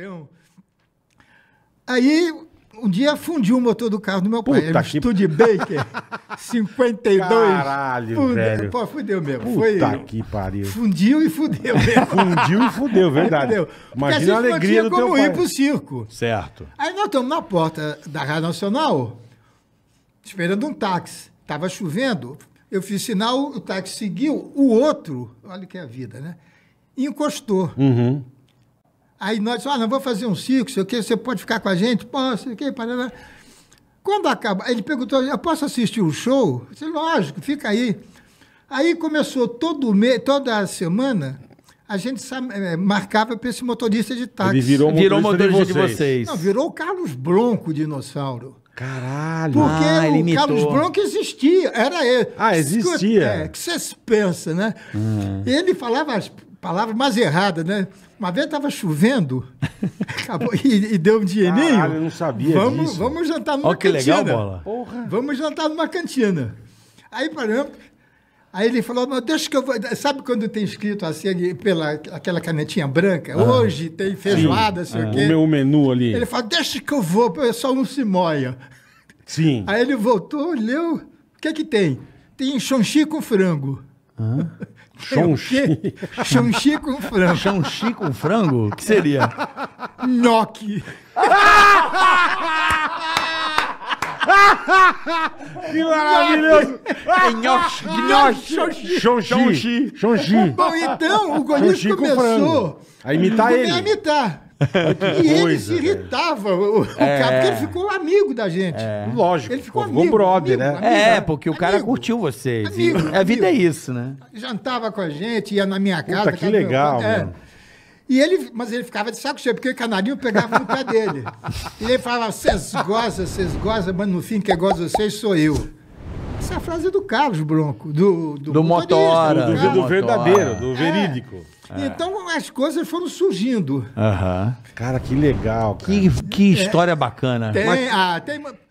Então, aí, um dia fundiu o motor do carro do meu pai. Puta Era que... Studebaker 52. Caralho, velho. Pô, fudeu mesmo. Puta Foi... que pariu. Fundiu e fudeu mesmo. fundiu e fudeu, verdade. Fudeu. Imagina a alegria do teu pai. ir pro circo. Certo. Aí nós estamos na porta da Rádio Nacional, esperando um táxi. Tava chovendo. Eu fiz sinal, o táxi seguiu. O outro, olha que é a vida, né? Encostou. Uhum. Aí nós, ah, ah, vou fazer um circo, sei o quê, você pode ficar com a gente? Posso, sei o quê, parará. Quando acaba, ele perguntou, eu posso assistir o show? Eu disse, lógico, fica aí. Aí começou todo mês, toda semana, a gente eh, marcava para esse motorista de táxi. Ele virou motorista, virou motorista de, vocês. de, vocês. Não, virou o Carlos Bronco, dinossauro. Caralho, Porque ah, o imitou. Carlos Bronco existia, era ele. Ah, existia. É, que vocês pensam, né? Hum. Ele falava as palavra mais errada, né? Uma vez estava chovendo acabou, e, e, deu um dinheirinho. Caralho, eu não sabia vamos, disso. Vamos jantar numa Olha que cantina. legal, bola. Porra. Vamos jantar numa cantina. Aí, por exemplo, aí ele falou, mas deixa que eu vou... Sabe quando tem escrito assim, pela aquela canetinha branca? Ah. Hoje tem feijoada, Sim. sei ah. o quê. O meu menu ali. Ele falou, deixa que eu vou, é só um se moia. Sim. Aí ele voltou, leu, o que é que tem? Tem chanchi com frango. Chonchi. Chonchi com frango. Chonchi com frango? O que seria? Nhoque. que maravilhoso! Gnocchi, Nhoque. Chonchi. Chonchi. Bom, então, o Golisco começou... Com a imitar ele. A imitar e ele se irritava, o, é... cara, porque ele ficou amigo da gente. É... Lógico. Ele ficou, ficou amigo. brother, amigo, né? Amigo, é, é porque o cara curtiu vocês. Amigo, e... A vida é isso, né? Jantava com a gente, ia na minha casa. Puta, que legal, meu... É. mano. É. E ele, mas ele ficava de saco cheio, porque o canarinho pegava no pé dele. E ele falava, vocês gozam, vocês gozam, mas no fim quem gosta de vocês sou eu essa é frase do Carlos Bronco, do Do, do motora. Do, do, do verdadeiro, do é. verídico. É. Então as coisas foram surgindo. Cara, que legal. Cara. Que, que é. história bacana. Tem, Mas... ah, tem